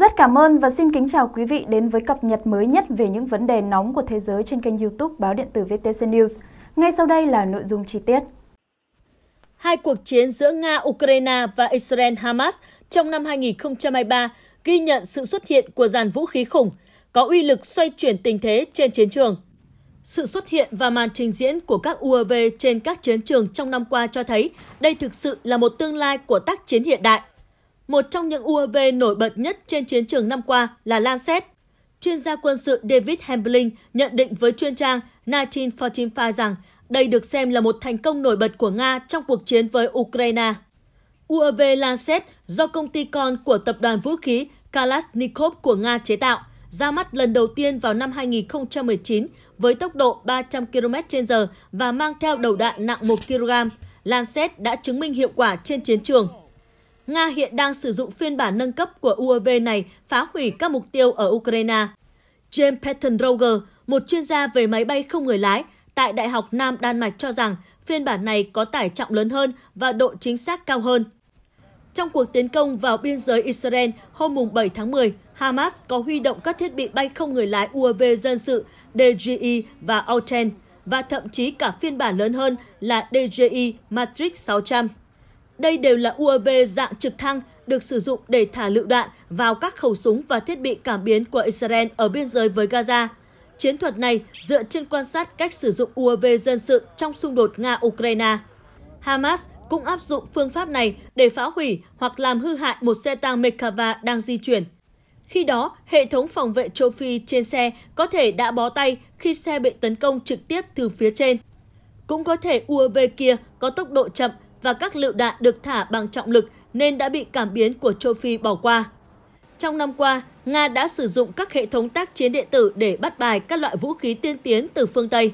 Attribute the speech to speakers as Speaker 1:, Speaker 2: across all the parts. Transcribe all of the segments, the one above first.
Speaker 1: Rất cảm ơn và xin kính chào quý vị đến với cập nhật mới nhất về những vấn đề nóng của thế giới trên kênh youtube Báo Điện tử VTC News. Ngay sau đây là nội dung chi tiết. Hai cuộc chiến giữa Nga-Ukraine và Israel-Hamas trong năm 2023 ghi nhận sự xuất hiện của dàn vũ khí khủng, có uy lực xoay chuyển tình thế trên chiến trường. Sự xuất hiện và màn trình diễn của các UAV trên các chiến trường trong năm qua cho thấy đây thực sự là một tương lai của tác chiến hiện đại – một trong những UAV nổi bật nhất trên chiến trường năm qua là Lancet. Chuyên gia quân sự David Hambling nhận định với chuyên trang 1945 rằng đây được xem là một thành công nổi bật của Nga trong cuộc chiến với Ukraine. UAV Lancet do công ty con của tập đoàn vũ khí Kalashnikov của Nga chế tạo, ra mắt lần đầu tiên vào năm 2019 với tốc độ 300 km h và mang theo đầu đạn nặng 1 kg. Lancet đã chứng minh hiệu quả trên chiến trường. Nga hiện đang sử dụng phiên bản nâng cấp của UAV này phá hủy các mục tiêu ở Ukraine. James Patton Roger, một chuyên gia về máy bay không người lái tại Đại học Nam Đan Mạch cho rằng phiên bản này có tải trọng lớn hơn và độ chính xác cao hơn. Trong cuộc tiến công vào biên giới Israel hôm 7 tháng 10, Hamas có huy động các thiết bị bay không người lái UAV dân sự DJI e và Alten và thậm chí cả phiên bản lớn hơn là DJI e Matrix 600. Đây đều là UAV dạng trực thăng được sử dụng để thả lựu đạn vào các khẩu súng và thiết bị cảm biến của Israel ở biên giới với Gaza. Chiến thuật này dựa trên quan sát cách sử dụng UAV dân sự trong xung đột Nga-Ukraine. Hamas cũng áp dụng phương pháp này để phá hủy hoặc làm hư hại một xe tăng Mekava đang di chuyển. Khi đó, hệ thống phòng vệ châu Phi trên xe có thể đã bó tay khi xe bị tấn công trực tiếp từ phía trên. Cũng có thể UAV kia có tốc độ chậm và các lựu đạn được thả bằng trọng lực nên đã bị cảm biến của châu Phi bỏ qua. Trong năm qua, Nga đã sử dụng các hệ thống tác chiến điện tử để bắt bài các loại vũ khí tiên tiến từ phương Tây.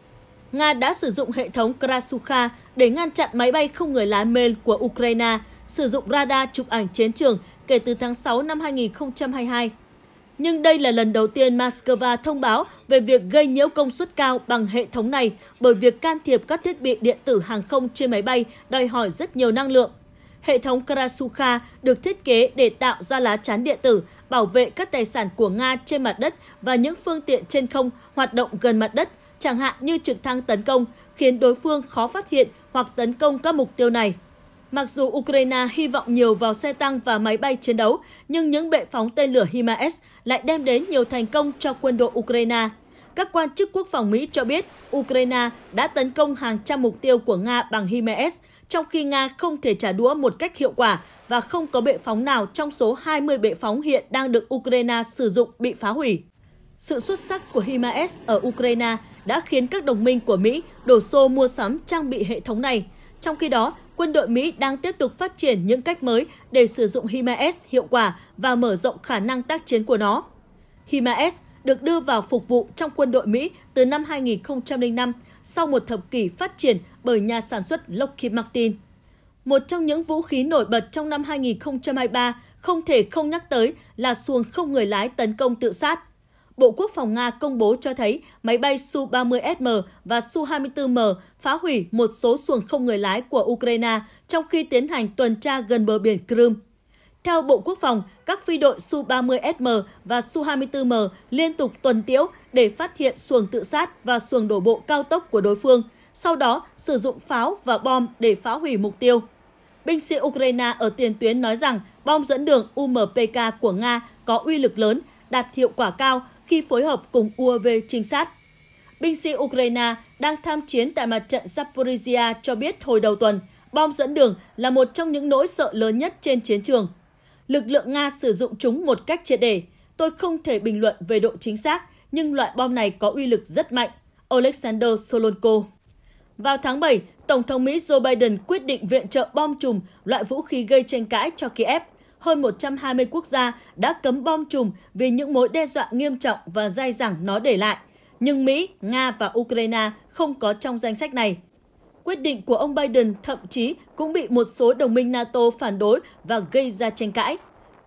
Speaker 1: Nga đã sử dụng hệ thống Krasukha để ngăn chặn máy bay không người lái Mel của Ukraine, sử dụng radar chụp ảnh chiến trường kể từ tháng 6 năm 2022 nhưng đây là lần đầu tiên Moscow thông báo về việc gây nhiễu công suất cao bằng hệ thống này bởi việc can thiệp các thiết bị điện tử hàng không trên máy bay đòi hỏi rất nhiều năng lượng. Hệ thống Krasukha được thiết kế để tạo ra lá chắn điện tử, bảo vệ các tài sản của Nga trên mặt đất và những phương tiện trên không hoạt động gần mặt đất, chẳng hạn như trực thăng tấn công, khiến đối phương khó phát hiện hoặc tấn công các mục tiêu này. Mặc dù Ukraine hy vọng nhiều vào xe tăng và máy bay chiến đấu, nhưng những bệ phóng tên lửa HIMARS lại đem đến nhiều thành công cho quân đội Ukraine. Các quan chức quốc phòng Mỹ cho biết Ukraine đã tấn công hàng trăm mục tiêu của Nga bằng HIMARS, trong khi Nga không thể trả đũa một cách hiệu quả và không có bệ phóng nào trong số 20 bệ phóng hiện đang được Ukraine sử dụng bị phá hủy. Sự xuất sắc của HIMARS ở Ukraine đã khiến các đồng minh của Mỹ đổ xô mua sắm trang bị hệ thống này – trong khi đó, quân đội Mỹ đang tiếp tục phát triển những cách mới để sử dụng HIMARS hiệu quả và mở rộng khả năng tác chiến của nó. HIMARS được đưa vào phục vụ trong quân đội Mỹ từ năm 2005 sau một thập kỷ phát triển bởi nhà sản xuất Lockheed Martin. Một trong những vũ khí nổi bật trong năm 2023 không thể không nhắc tới là xuồng không người lái tấn công tự sát. Bộ Quốc phòng Nga công bố cho thấy máy bay Su-30SM và Su-24M phá hủy một số xuồng không người lái của Ukraine trong khi tiến hành tuần tra gần bờ biển Crimea. Theo Bộ Quốc phòng, các phi đội Su-30SM và Su-24M liên tục tuần tiễu để phát hiện xuồng tự sát và xuồng đổ bộ cao tốc của đối phương, sau đó sử dụng pháo và bom để phá hủy mục tiêu. Binh sĩ Ukraine ở tiền tuyến nói rằng bom dẫn đường UMPK của Nga có uy lực lớn, đạt hiệu quả cao khi phối hợp cùng UAV trinh sát. Binh sĩ Ukraine đang tham chiến tại mặt trận Zaporizhia cho biết hồi đầu tuần, bom dẫn đường là một trong những nỗi sợ lớn nhất trên chiến trường. Lực lượng Nga sử dụng chúng một cách triệt để. Tôi không thể bình luận về độ chính xác, nhưng loại bom này có uy lực rất mạnh. Alexander Solonko vào tháng 7, Tổng thống Mỹ Joe Biden quyết định viện trợ bom chùm, loại vũ khí gây tranh cãi cho Kiev hơn 120 quốc gia đã cấm bom chùm vì những mối đe dọa nghiêm trọng và dai dẳng nó để lại. Nhưng Mỹ, Nga và Ukraine không có trong danh sách này. Quyết định của ông Biden thậm chí cũng bị một số đồng minh NATO phản đối và gây ra tranh cãi.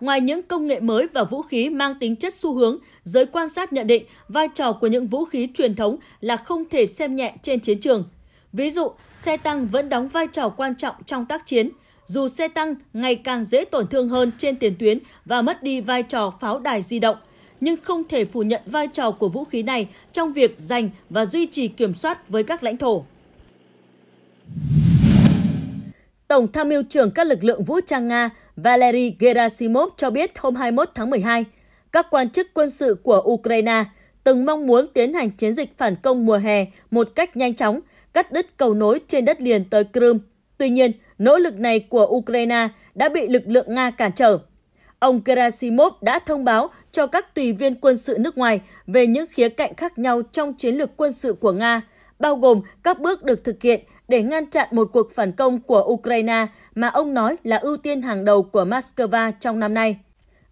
Speaker 1: Ngoài những công nghệ mới và vũ khí mang tính chất xu hướng, giới quan sát nhận định vai trò của những vũ khí truyền thống là không thể xem nhẹ trên chiến trường. Ví dụ, xe tăng vẫn đóng vai trò quan trọng trong tác chiến – dù xe tăng ngày càng dễ tổn thương hơn trên tiền tuyến và mất đi vai trò pháo đài di động, nhưng không thể phủ nhận vai trò của vũ khí này trong việc giành và duy trì kiểm soát với các lãnh thổ. Tổng tham mưu trưởng các lực lượng vũ trang Nga Valery Gerasimov cho biết hôm 21 tháng 12, các quan chức quân sự của Ukraine từng mong muốn tiến hành chiến dịch phản công mùa hè một cách nhanh chóng, cắt đứt cầu nối trên đất liền tới Crimea. Tuy nhiên, nỗ lực này của Ukraine đã bị lực lượng Nga cản trở. Ông Gerasimov đã thông báo cho các tùy viên quân sự nước ngoài về những khía cạnh khác nhau trong chiến lược quân sự của Nga, bao gồm các bước được thực hiện để ngăn chặn một cuộc phản công của Ukraine mà ông nói là ưu tiên hàng đầu của Moscow trong năm nay.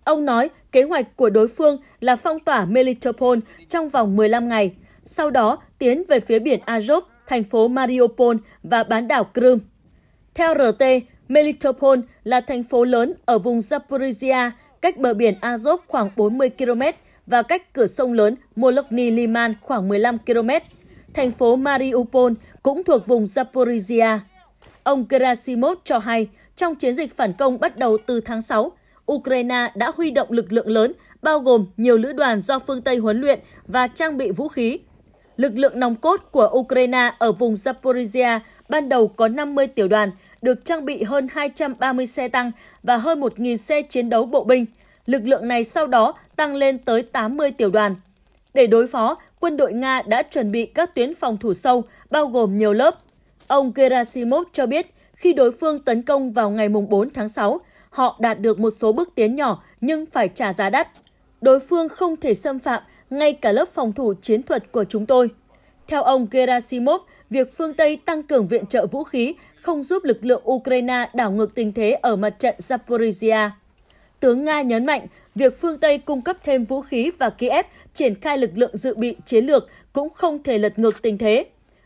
Speaker 1: Ông nói kế hoạch của đối phương là phong tỏa Melitopol trong vòng 15 ngày, sau đó tiến về phía biển Azov, thành phố Mariupol và bán đảo Crimea. Theo RT, Melitopol là thành phố lớn ở vùng Zaporizhia, cách bờ biển Azov khoảng 40 km và cách cửa sông lớn Molokny Liman khoảng 15 km. Thành phố Mariupol cũng thuộc vùng Zaporizhia. Ông Gerasimov cho hay, trong chiến dịch phản công bắt đầu từ tháng 6, Ukraine đã huy động lực lượng lớn, bao gồm nhiều lữ đoàn do phương Tây huấn luyện và trang bị vũ khí. Lực lượng nòng cốt của Ukraine ở vùng Zaporizhia ban đầu có 50 tiểu đoàn, được trang bị hơn 230 xe tăng và hơn 1.000 xe chiến đấu bộ binh. Lực lượng này sau đó tăng lên tới 80 tiểu đoàn. Để đối phó, quân đội Nga đã chuẩn bị các tuyến phòng thủ sâu, bao gồm nhiều lớp. Ông Gerasimov cho biết, khi đối phương tấn công vào ngày 4 tháng 6, họ đạt được một số bước tiến nhỏ nhưng phải trả giá đắt. Đối phương không thể xâm phạm ngay cả lớp phòng thủ chiến thuật của chúng tôi. Theo ông Gerasimov, việc phương Tây tăng cường viện trợ vũ khí không giúp lực lượng Ukraine đảo ngược tình thế ở mặt trận Zaporizhia. Tướng Nga nhấn mạnh, việc phương Tây cung cấp thêm vũ khí và Kiev triển khai lực lượng dự bị chiến lược cũng không thể lật ngược tình thế.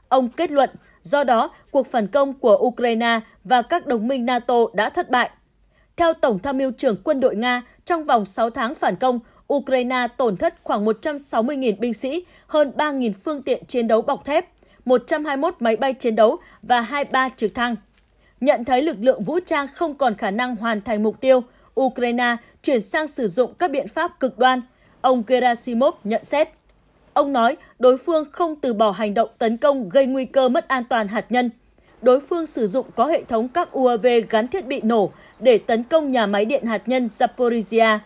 Speaker 1: Ông kết luận, do đó, cuộc phản công của Ukraine và các đồng minh NATO đã thất bại. Theo Tổng tham mưu trưởng quân đội Nga, trong vòng 6 tháng phản công, Ukraine tổn thất khoảng 160.000 binh sĩ, hơn 3.000 phương tiện chiến đấu bọc thép. 121 máy bay chiến đấu và 23 trực thăng. Nhận thấy lực lượng vũ trang không còn khả năng hoàn thành mục tiêu, Ukraine chuyển sang sử dụng các biện pháp cực đoan, ông Gerasimov nhận xét. Ông nói đối phương không từ bỏ hành động tấn công gây nguy cơ mất an toàn hạt nhân. Đối phương sử dụng có hệ thống các UAV gắn thiết bị nổ để tấn công nhà máy điện hạt nhân Zaporizhia.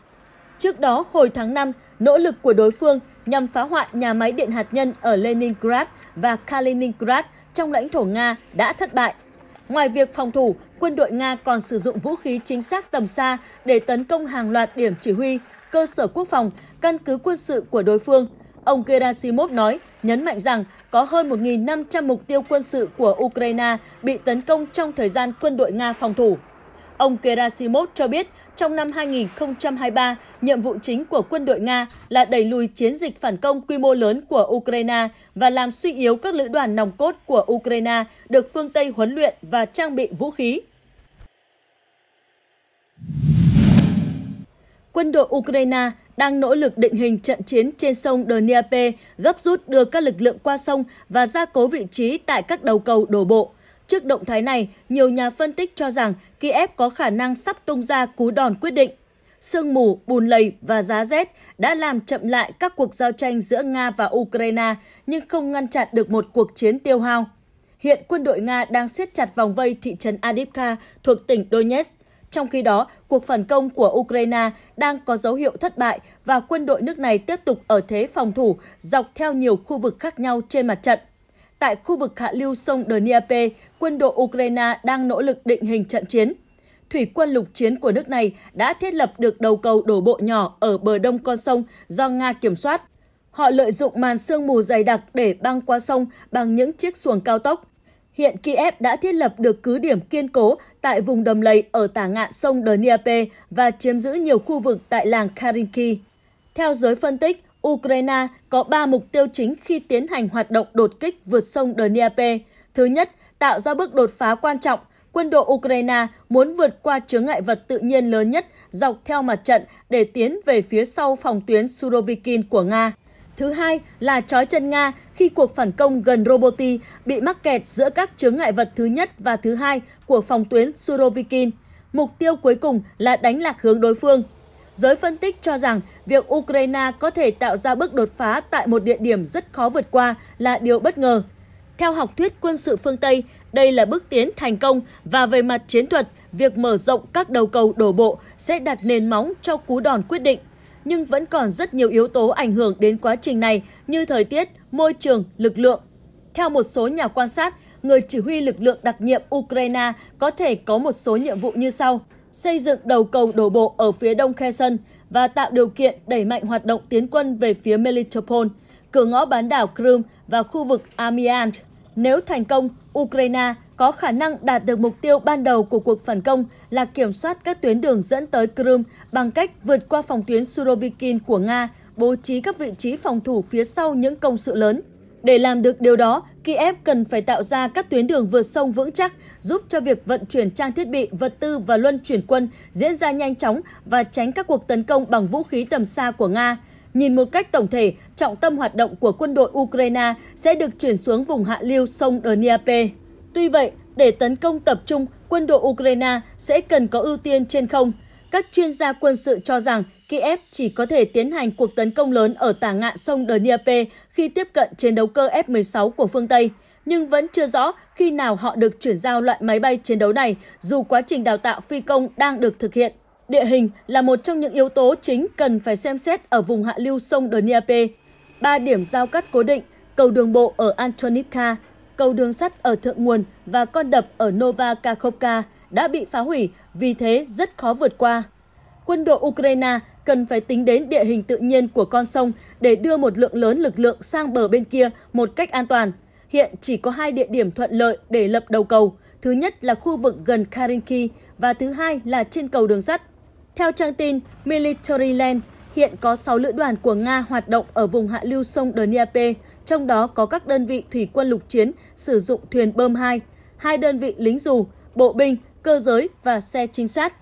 Speaker 1: Trước đó, hồi tháng 5, nỗ lực của đối phương nhằm phá hoại nhà máy điện hạt nhân ở Leningrad và Kaliningrad trong lãnh thổ Nga đã thất bại. Ngoài việc phòng thủ, quân đội Nga còn sử dụng vũ khí chính xác tầm xa để tấn công hàng loạt điểm chỉ huy, cơ sở quốc phòng, căn cứ quân sự của đối phương. Ông Gerasimov nói, nhấn mạnh rằng có hơn 1.500 mục tiêu quân sự của Ukraine bị tấn công trong thời gian quân đội Nga phòng thủ. Ông Gerasimov cho biết, trong năm 2023, nhiệm vụ chính của quân đội Nga là đẩy lùi chiến dịch phản công quy mô lớn của Ukraine và làm suy yếu các lữ đoàn nòng cốt của Ukraine được phương Tây huấn luyện và trang bị vũ khí. Quân đội Ukraine đang nỗ lực định hình trận chiến trên sông Dnieper, gấp rút đưa các lực lượng qua sông và gia cố vị trí tại các đầu cầu đổ bộ. Trước động thái này, nhiều nhà phân tích cho rằng Kiev có khả năng sắp tung ra cú đòn quyết định. Sương mù, bùn lầy và giá rét đã làm chậm lại các cuộc giao tranh giữa Nga và Ukraine nhưng không ngăn chặn được một cuộc chiến tiêu hao. Hiện quân đội Nga đang siết chặt vòng vây thị trấn Adivka thuộc tỉnh Donetsk. Trong khi đó, cuộc phản công của Ukraine đang có dấu hiệu thất bại và quân đội nước này tiếp tục ở thế phòng thủ dọc theo nhiều khu vực khác nhau trên mặt trận tại khu vực hạ lưu sông Dnieper, quân đội Ukraine đang nỗ lực định hình trận chiến. Thủy quân lục chiến của nước này đã thiết lập được đầu cầu đổ bộ nhỏ ở bờ đông con sông do Nga kiểm soát. Họ lợi dụng màn sương mù dày đặc để băng qua sông bằng những chiếc xuồng cao tốc. Hiện Kiev đã thiết lập được cứ điểm kiên cố tại vùng đầm lầy ở tả ngạn sông Dnieper và chiếm giữ nhiều khu vực tại làng Karinki. Theo giới phân tích, Ukraine có 3 mục tiêu chính khi tiến hành hoạt động đột kích vượt sông Dnieper. Thứ nhất, tạo ra bước đột phá quan trọng. Quân đội Ukraine muốn vượt qua chướng ngại vật tự nhiên lớn nhất dọc theo mặt trận để tiến về phía sau phòng tuyến Surovikin của Nga. Thứ hai là trói chân Nga khi cuộc phản công gần Roboti bị mắc kẹt giữa các chướng ngại vật thứ nhất và thứ hai của phòng tuyến Surovikin. Mục tiêu cuối cùng là đánh lạc hướng đối phương. Giới phân tích cho rằng việc Ukraine có thể tạo ra bước đột phá tại một địa điểm rất khó vượt qua là điều bất ngờ. Theo học thuyết quân sự phương Tây, đây là bước tiến thành công và về mặt chiến thuật, việc mở rộng các đầu cầu đổ bộ sẽ đặt nền móng cho cú đòn quyết định. Nhưng vẫn còn rất nhiều yếu tố ảnh hưởng đến quá trình này như thời tiết, môi trường, lực lượng. Theo một số nhà quan sát, người chỉ huy lực lượng đặc nhiệm Ukraine có thể có một số nhiệm vụ như sau – xây dựng đầu cầu đổ bộ ở phía đông Kherson và tạo điều kiện đẩy mạnh hoạt động tiến quân về phía Melitopol, cửa ngõ bán đảo Crimea và khu vực Amiens. Nếu thành công, Ukraine có khả năng đạt được mục tiêu ban đầu của cuộc phản công là kiểm soát các tuyến đường dẫn tới Crimea bằng cách vượt qua phòng tuyến Surovikin của Nga, bố trí các vị trí phòng thủ phía sau những công sự lớn. Để làm được điều đó, Kiev cần phải tạo ra các tuyến đường vượt sông vững chắc, giúp cho việc vận chuyển trang thiết bị, vật tư và luân chuyển quân diễn ra nhanh chóng và tránh các cuộc tấn công bằng vũ khí tầm xa của Nga. Nhìn một cách tổng thể, trọng tâm hoạt động của quân đội Ukraine sẽ được chuyển xuống vùng hạ lưu sông Dnieper. Tuy vậy, để tấn công tập trung, quân đội Ukraine sẽ cần có ưu tiên trên không. Các chuyên gia quân sự cho rằng Kiev chỉ có thể tiến hành cuộc tấn công lớn ở tả ngạn sông Dnieper khi tiếp cận chiến đấu cơ F-16 của phương Tây, nhưng vẫn chưa rõ khi nào họ được chuyển giao loại máy bay chiến đấu này dù quá trình đào tạo phi công đang được thực hiện. Địa hình là một trong những yếu tố chính cần phải xem xét ở vùng hạ lưu sông Dnieper. Ba điểm giao cắt cố định, cầu đường bộ ở Antonivka, cầu đường sắt ở Thượng Nguồn và con đập ở Nova Kakhovka đã bị phá hủy, vì thế rất khó vượt qua. Quân đội Ukraine cần phải tính đến địa hình tự nhiên của con sông để đưa một lượng lớn lực lượng sang bờ bên kia một cách an toàn. Hiện chỉ có hai địa điểm thuận lợi để lập đầu cầu. Thứ nhất là khu vực gần Karinki và thứ hai là trên cầu đường sắt. Theo trang tin Military Land, hiện có 6 lữ đoàn của Nga hoạt động ở vùng hạ lưu sông Dnieper, trong đó có các đơn vị thủy quân lục chiến sử dụng thuyền bơm 2, hai đơn vị lính dù, bộ binh, cơ giới và xe trinh sát.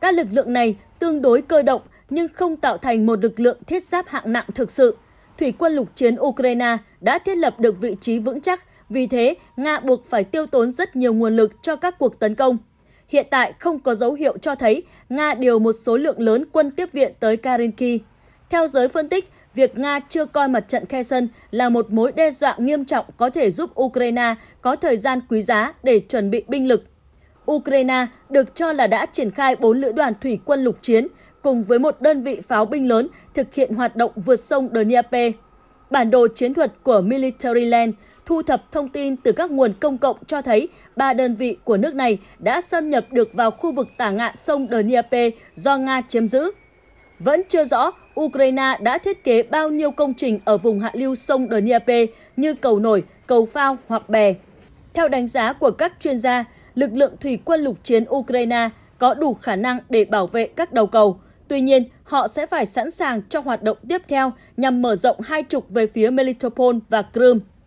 Speaker 1: Các lực lượng này tương đối cơ động nhưng không tạo thành một lực lượng thiết giáp hạng nặng thực sự. Thủy quân lục chiến Ukraine đã thiết lập được vị trí vững chắc, vì thế Nga buộc phải tiêu tốn rất nhiều nguồn lực cho các cuộc tấn công. Hiện tại không có dấu hiệu cho thấy Nga điều một số lượng lớn quân tiếp viện tới Karinki. Theo giới phân tích, việc Nga chưa coi mặt trận Kherson là một mối đe dọa nghiêm trọng có thể giúp Ukraine có thời gian quý giá để chuẩn bị binh lực. Ukraine được cho là đã triển khai 4 lữ đoàn thủy quân lục chiến, cùng với một đơn vị pháo binh lớn thực hiện hoạt động vượt sông Dnieper. Bản đồ chiến thuật của Military Land thu thập thông tin từ các nguồn công cộng cho thấy ba đơn vị của nước này đã xâm nhập được vào khu vực tả ngạn sông Dnieper do Nga chiếm giữ. Vẫn chưa rõ Ukraine đã thiết kế bao nhiêu công trình ở vùng hạ lưu sông Dnieper như cầu nổi, cầu phao hoặc bè. Theo đánh giá của các chuyên gia, lực lượng thủy quân lục chiến Ukraine có đủ khả năng để bảo vệ các đầu cầu, Tuy nhiên, họ sẽ phải sẵn sàng cho hoạt động tiếp theo nhằm mở rộng hai trục về phía Melitopol và Crimea.